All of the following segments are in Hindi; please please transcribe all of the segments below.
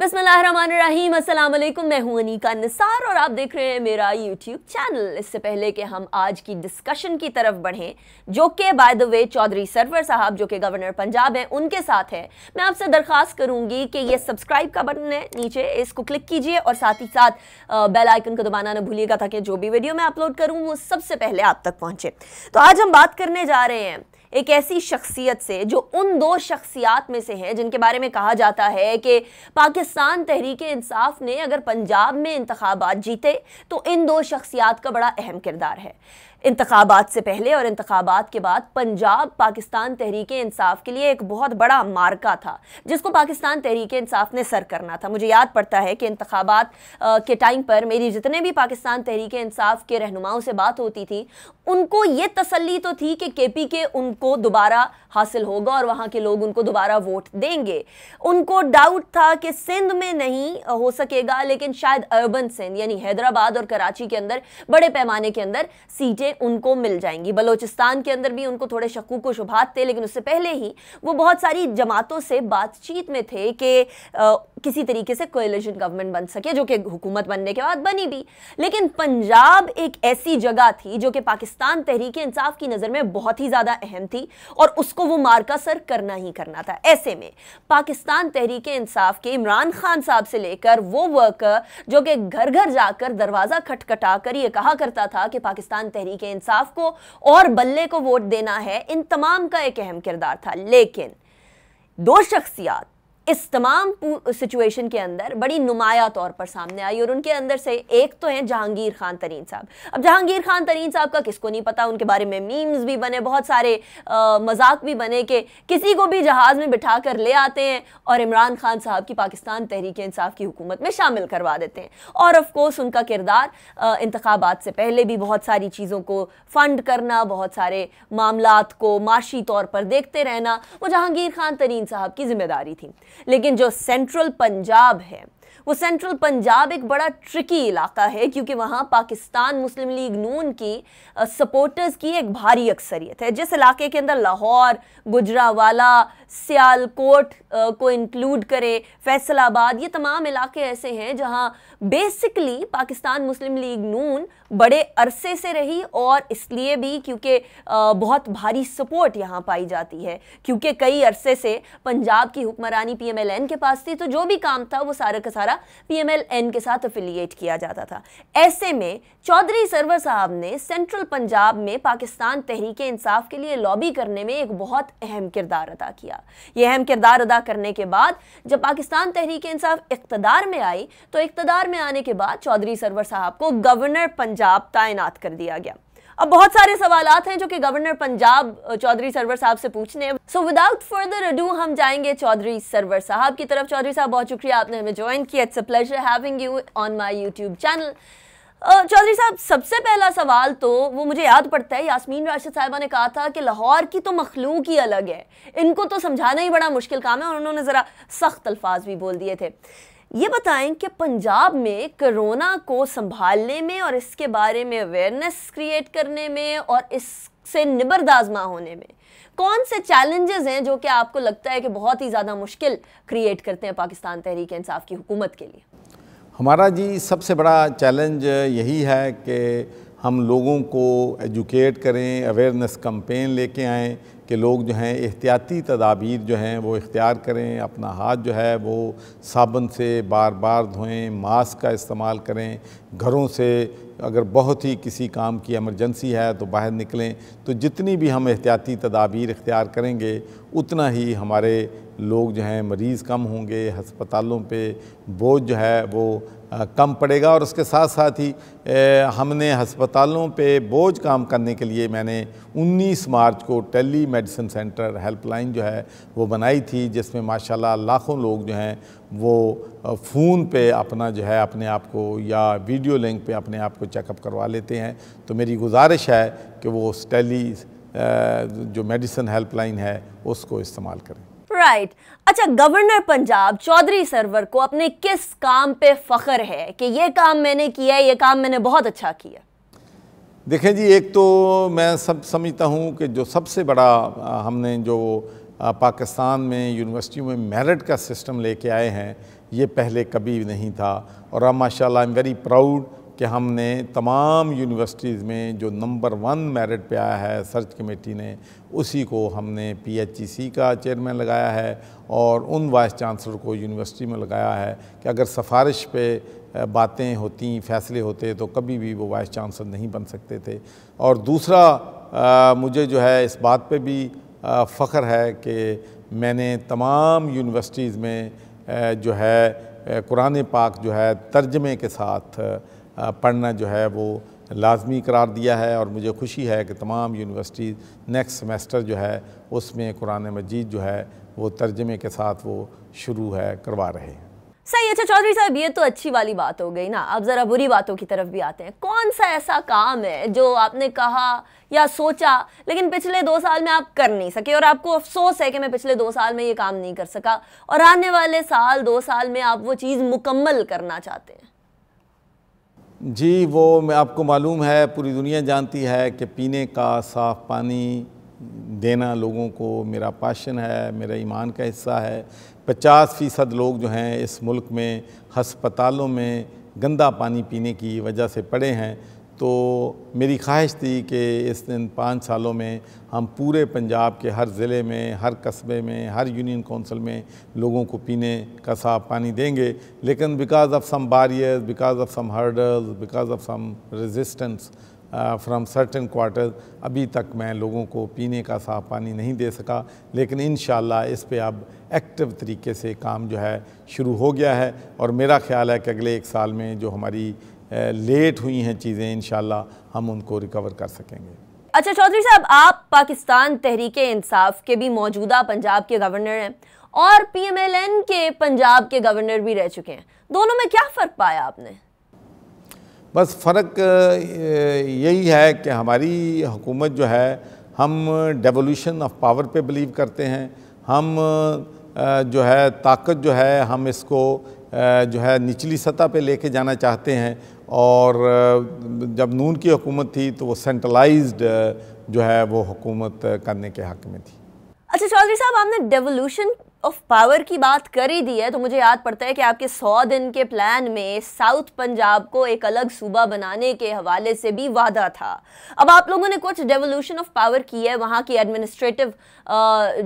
बसमीम अल्लाम मैं हूं अनीका निसार और आप देख रहे हैं मेरा यूट्यूब चैनल इससे पहले कि हम आज की डिस्कशन की तरफ बढ़ें जो कि by the way Chaudhry Sarwar साहब जो कि गवर्नर पंजाब हैं उनके साथ है मैं आपसे दरख्वास्त करूंगी कि ये सब्सक्राइब का बटन है नीचे इसको क्लिक कीजिए और साथ ही साथ बेल आइकन को दबाना ना भूलिएगा ताकि जो भी वीडियो मैं अपलोड करूँ वो सबसे पहले आप तक पहुँचे तो आज हम बात करने जा रहे हैं एक ऐसी शख्सियत से जो उन दो शख्सियात में से हैं जिनके बारे में कहा जाता है कि पाकिस्तान तहरीक इंसाफ ने अगर पंजाब में इंतबात जीते तो इन दो शख्सियात का बड़ा अहम किरदार है इंतबात से पहले और इंतबात के बाद पंजाब पाकिस्तान तहरीक इंसाफ के लिए एक बहुत बड़ा मार्का था जिसको पाकिस्तान तहरीक इंसाफ ने सर करना था मुझे याद पड़ता है कि इंतबात के टाइम पर मेरी जितने भी पाकिस्तान तहरीक इंसाफ के रहनुमाओं से बात होती थी उनको ये तसली तो थी कि के पी के उनको दोबारा हासिल होगा और वहाँ के लोग उनको दोबारा वोट देंगे उनको डाउट था कि सिंध में नहीं हो सकेगा लेकिन शायद अर्बन सिंध यानी हैदराबाद और कराची के अंदर बड़े पैमाने के अंदर सीटें चीज़ें उनको मिल जाएंगी बलोचिस्तान के अंदर भी उनको थोड़े शकूक शुभात थे लेकिन उससे पहले ही वो बहुत सारी जमातों से बातचीत में थे कि किसी तरीके से कोलिशन गवर्नमेंट बन सके जो कि हुकूमत बनने के बाद बनी भी लेकिन पंजाब एक ऐसी जगह थी जो कि पाकिस्तान तहरीक इंसाफ की नज़र में बहुत ही ज़्यादा अहम थी और उसको वो मार का सर करना ही करना था ऐसे में पाकिस्तान तहरीक इंसाफ के इमरान खान साहब से लेकर वो वर्कर जो कि घर घर जाकर दरवाज़ा खटखटा कर ये कहा करता था कि पाकिस्तान तहरीक इंसाफ को और बल्ले को वोट देना है इन तमाम का एक अहम किरदार था लेकिन दो शख्सियात इस तमाम सिचुएशन के अंदर बड़ी नुमाया तौर पर सामने आई और उनके अंदर से एक तो हैं जहांगीर खान तरीन साहब अब जहांगीर खान तरीन साहब का किसको नहीं पता उनके बारे में मीम्स भी बने बहुत सारे आ, मजाक भी बने कि किसी को भी जहाज़ में बिठा कर ले आते हैं और इमरान खान साहब की पाकिस्तान तहरीक इंसाफ की हुकूमत में शामिल करवा देते हैं और ऑफकोर्स उनका किरदार इंतबात से पहले भी बहुत सारी चीज़ों को फंड करना बहुत सारे मामला को माशी तौर पर देखते रहना वो जहांगीर खान तरीन साहब की जिम्मेदारी थी लेकिन जो सेंट्रल पंजाब है वो सेंट्रल पंजाब एक बड़ा ट्रिकी इलाका है क्योंकि वहाँ पाकिस्तान मुस्लिम लीग नून की सपोर्टर्स की एक भारी अक्सरियत है जिस इलाके के अंदर लाहौर गुजरावाला सियालकोट को इंक्लूड करे फैसलाबाद ये तमाम इलाके ऐसे हैं जहाँ basically Pakistan Muslim League Noon बड़े अरसे से रही और इसलिए भी क्योंकि बहुत भारी सपोर्ट यहाँ पाई जाती है क्योंकि कई अरसे से पंजाब की हुक्मरानी पीएमएलएन के पास थी तो जो भी काम था वो सारा का सारा द्वारा पीएमएलएन के साथ अफिलिएट किया जाता था ऐसे में चौधरी सरवर साहब ने सेंट्रल पंजाब में पाकिस्तान तहरीक इंसाफ के लिए लॉबी करने में एक बहुत अहम किरदार अदा किया ये अहम किरदार अदा करने के बाद जब पाकिस्तान तहरीक इंसाफ इकतदार में आई तो इकतदार में आने के बाद चौधरी सरवर साहब को गवर्नर पंजाब तैनात कर दिया गया अब बहुत सारे सवाल हैं जो कि गवर्नर पंजाब चौधरी सरवर साहब से पूछने सो विदाउट फर्दर अडू हम जाएंगे चौधरी सरवर साहब की तरफ चौधरी साहब बहुत शुक्रिया आपने हमें ज्वाइन किया it's a pleasure having you on my YouTube channel Chaudhry साहब सबसे पहला सवाल तो वो मुझे याद पड़ता है यासमीन राशिद साहिबा ने कहा था कि लाहौर की तो मखलूक ही अलग है इनको तो समझाना ही बड़ा मुश्किल काम है और उन्होंने ज़रा सख्त अल्फाज भी बोल दिए थे ये बताएं कि पंजाब में कोरोना को संभालने में और इसके बारे में अवेयरनेस क्रिएट करने में और इससे निबरदाजमा होने में कौन से चैलेंजेस हैं जो कि आपको लगता है कि बहुत ही ज़्यादा मुश्किल क्रिएट करते हैं पाकिस्तान तहरीक इंसाफ की हुकूमत के लिए हमारा जी सबसे बड़ा चैलेंज यही है कि हम लोगों को एजुकेट करें अवेयरनेस कम्पेन लेके आएँ कि लोग जो हैं एहतियाती तदाबीर जो हैं वो इख्तियार करें अपना हाथ जो है वो साबुन से बार बार धोएं मास्क का इस्तेमाल करें घरों से अगर बहुत ही किसी काम की एमरजेंसी है तो बाहर निकलें तो जितनी भी हम एहतियाती तदाबीर इख्तियार करेंगे उतना ही हमारे लोग जो हैं मरीज़ कम होंगे हस्पतालों पे बोझ जो है वो कम पड़ेगा और उसके साथ साथ ही हमने हस्पतालों पे बोझ काम करने के लिए मैंने 19 मार्च को टेली मेडिसिन सेंटर हेल्पलाइन जो है वो बनाई थी जिसमें माशाल्लाह लाखों लोग जो हैं वो फ़ोन पे अपना जो है अपने आप को या वीडियो लिंक पे अपने आप को चेकअप करवा लेते हैं तो मेरी गुजारिश है कि वो उस टेली जो मेडिसिन हेल्पलाइन है उसको इस्तेमाल करें राइट right. अच्छा गवर्नर पंजाब चौधरी सरवर को अपने किस काम पे फख्र है कि ये काम मैंने किया है ये काम मैंने बहुत अच्छा किया देखें जी एक तो मैं सब समझता हूँ कि जो सबसे बड़ा हमने जो पाकिस्तान में यूनिवर्सिटियों में मेरिट का सिस्टम लेके आए हैं ये पहले कभी नहीं था और अब माशाल्लाह आई एम वेरी प्राउड कि हमने तमाम यूनिवर्सिटीज़ में जो नंबर वन मेरिट पे आया है सर्च कमेटी ने उसी को हमने पीएचईसी का चेयरमैन लगाया है और उन वाइस चांसलर को यूनिवर्सिटी में लगाया है कि अगर सफारिश पे बातें होती फैसले होते तो कभी भी वो वाइस चांसलर नहीं बन सकते थे और दूसरा आ, मुझे जो है इस बात पे भी फ़ख्र है कि मैंने तमाम यूनिवर्सिटीज़ में आ, जो है कुरान पाक जो है तर्जमे के साथ आ, पढ़ना जो है वो लाजमी करार दिया है और मुझे खुशी है कि तमाम यूनिवर्सिटीज़ नेक्स्ट सेमेस्टर जो है उसमें कुरान मजीद जो है वो तर्जमे के साथ वो शुरू है करवा रहे हैं सही अच्छा चौधरी साहब ये तो अच्छी वाली बात हो गई ना अब ज़रा बुरी बातों की तरफ भी आते हैं कौन सा ऐसा काम है जो आपने कहा या सोचा लेकिन पिछले दो साल में आप कर नहीं सके और आपको अफसोस है कि मैं पिछले दो साल में ये काम नहीं कर सका और आने वाले साल दो साल में आप वो चीज़ मुकम्मल करना चाहते हैं जी वो मैं आपको मालूम है पूरी दुनिया जानती है कि पीने का साफ़ पानी देना लोगों को मेरा पाशन है मेरा ईमान का हिस्सा है पचास फ़ीसद लोग जो हैं इस मुल्क में हस्पतालों में गंदा पानी पीने की वजह से पड़े हैं तो मेरी ख्वाहिश थी कि इस दिन पाँच सालों में हम पूरे पंजाब के हर ज़िले में हर कस्बे में हर यूनियन कौंसिल में लोगों को पीने का साफ पानी देंगे लेकिन because of some barriers because of some hurdles because of some resistance from certain quarter अभी तक मैं लोगों को पीने का साफ पानी नहीं दे सका लेकिन इन इस पर अब एक्टिव तरीके से काम जो है शुरू हो गया है और मेरा ख्याल है कि अगले एक साल में जो हमारी लेट हुई हैं चीज़ें इन हम उनको रिकवर कर सकेंगे अच्छा चौधरी साहब आप पाकिस्तान तहरीक इंसाफ के भी मौजूदा पंजाब के गवर्नर हैं और एन के पंजाब के गवर्नर भी रह चुके हैं दोनों में क्या फ़र्क पाया आपने बस फ़र्क यही है कि हमारी हुकूमत जो है हम डेवोल्यूशन ऑफ पावर पे बिलीव करते हैं हम जो है ताकत जो है हम इसको जो है निचली सतह पे लेके जाना चाहते हैं और जब नून की हुकूमत थी तो वो सेंट्रलाइज्ड जो है वो हुकूमत करने के हक में थी अच्छा चौधरी साहब आपने डेवोल्यूशन ऑफ पावर की बात कर ही दी है तो मुझे याद पड़ता है कि आपके सौ दिन के प्लान में साउथ पंजाब को एक अलग सूबा बनाने के हवाले से भी वादा था अब आप लोगों ने कुछ डेवोल्यूशन ऑफ पावर की है वहाँ की एडमिनिस्ट्रेटिव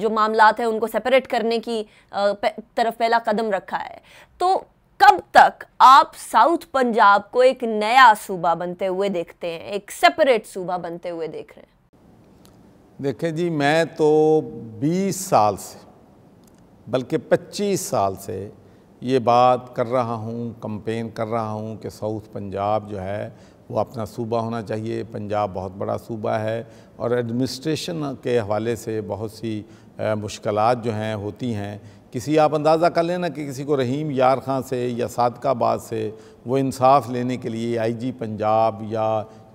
जो मामला है उनको सेपरेट करने की तरफ पहला कदम रखा है तो कब तक आप साउथ पंजाब को एक नया सूबा बनते हुए देखते हैं एक सेपरेट सूबा बनते हुए देख रहे हैं देखिए जी मैं तो 20 साल से बल्कि 25 साल से ये बात कर रहा हूँ कंपेन कर रहा हूँ कि साउथ पंजाब जो है वो अपना सूबा होना चाहिए पंजाब बहुत बड़ा सूबा है और एडमिनिस्ट्रेशन के हवाले से बहुत सी मुश्किल जो हैं होती हैं किसी आप अंदाज़ा कर लेना कि किसी को रहीम यार खां से या सादकाबाद से वो इंसाफ लेने के लिए आईजी पंजाब या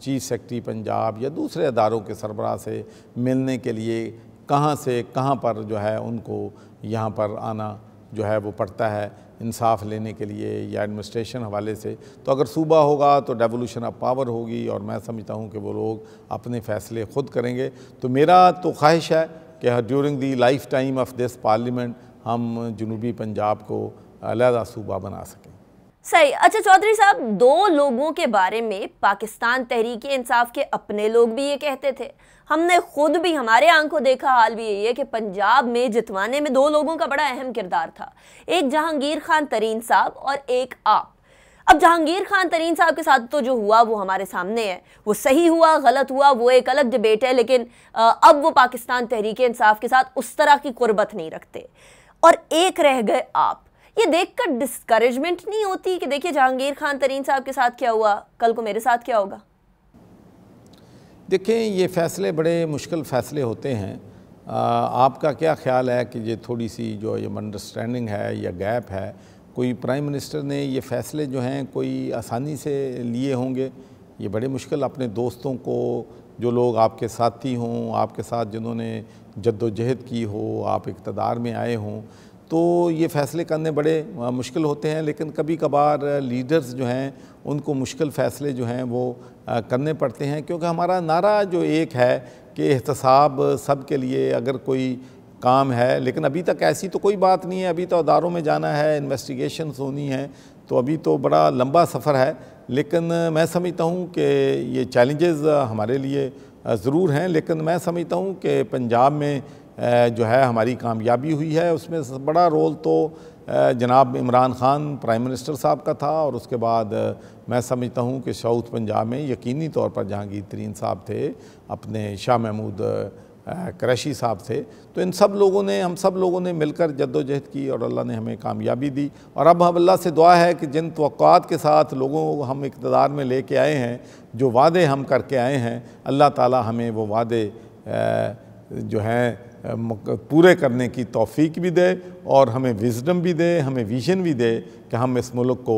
चीफ सेक्रेटरी पंजाब या दूसरे अदारों के सरबरा से मिलने के लिए कहाँ से कहाँ पर जो है उनको यहाँ पर आना जो है वो पड़ता है इंसाफ लेने के लिए या एडमिनिस्ट्रेशन हवाले से तो अगर सूबा होगा तो डेवोल्यूशन ऑफ पावर होगी और मैं समझता हूँ कि वो लोग अपने फैसले खुद करेंगे तो मेरा तो ख्वाहिश है कि during the lifetime of this parliament हम जनूबी पंजाब को अलहदा सूबा बना सकें सही अच्छा चौधरी साहब दो लोगों के बारे में पाकिस्तान तहरीक इंसाफ के अपने लोग भी ये कहते थे हमने खुद भी हमारे आंखों देखा हाल भी यही है कि पंजाब में जितवाने में दो लोगों का बड़ा अहम किरदार था एक जहांगीर खान तरीन साहब और एक आप अब जहांगीर खान तरीन साहब के साथ तो जो हुआ वो हमारे सामने है वो सही हुआ गलत हुआ वो एक अलग डिबेट है लेकिन अब वो पाकिस्तान तहरीक इंसाफ के साथ उस तरह की कुर्बत नहीं रखते और एक रह गए आप ये देखकर डिस्करेजमेंट नहीं होती कि देखिए जहांगीर खान तरीन साहब के साथ क्या हुआ कल को मेरे साथ क्या होगा देखें ये फ़ैसले बड़े मुश्किल फ़ैसले होते हैं आ, आपका क्या ख्याल है कि ये थोड़ी सी जो ये अंडरस्टैंडिंग है या गैप है कोई प्राइम मिनिस्टर ने ये फ़ैसले जो हैं कोई आसानी से लिए होंगे ये बड़े मुश्किल अपने दोस्तों को जो लोग आपके साथी हों आपके साथ जिन्होंने जद्दोजहद की हो आप इकतदार में आए हों तो ये फ़ैसले करने बड़े मुश्किल होते हैं लेकिन कभी कभार लीडर्स जो हैं उनको मुश्किल फ़ैसले जो हैं वो करने पड़ते हैं क्योंकि हमारा नारा जो एक है कि एहतसाब सब के लिए अगर कोई काम है लेकिन अभी तक ऐसी तो कोई बात नहीं है अभी तो अदारों में जाना है इन्वेस्टिगेशन होनी है तो अभी तो बड़ा लंबा सफ़र है लेकिन मैं समझता हूँ कि ये चैलेंजेस हमारे लिए ज़रूर हैं लेकिन मैं समझता हूँ कि पंजाब में जो है हमारी कामयाबी हुई है उसमें बड़ा रोल तो जनाब इमरान ख़ान प्राइम मिनिस्टर साहब का था और उसके बाद मैं समझता हूँ कि साउथ पंजाब में यकीनी तौर पर जहांगीर तरीन साहब थे अपने शाह महमूद क्रैशी साहब थे तो इन सब लोगों ने हम सब लोगों ने मिलकर जद्दोजहद की और अल्लाह ने हमें कामयाबी दी और अब हम अल्लाह से दुआ है कि जिन तो के साथ लोगों को हम इकतदार में कर आए हैं जो वादे हम करके आए हैं अल्लाह ताली हमें वो वादे जो हैं पूरे करने की तौफीक भी दे और हमें विजडम भी दे हमें विजन भी दे कि हम इस मुल्क को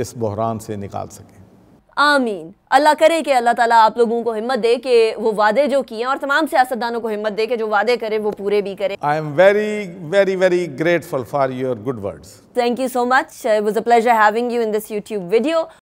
इस बहरान से निकाल सकें आमीन अल्लाह करे कि अल्लाह ताला आप लोगों को हिम्मत दे कि वो वादे जो किए और तमाम सियासतदानों को हिम्मत दे कि जो वादे करें वो पूरे भी करें I am very very very grateful for your good words thank you so much was a pleasure having you in this YouTube video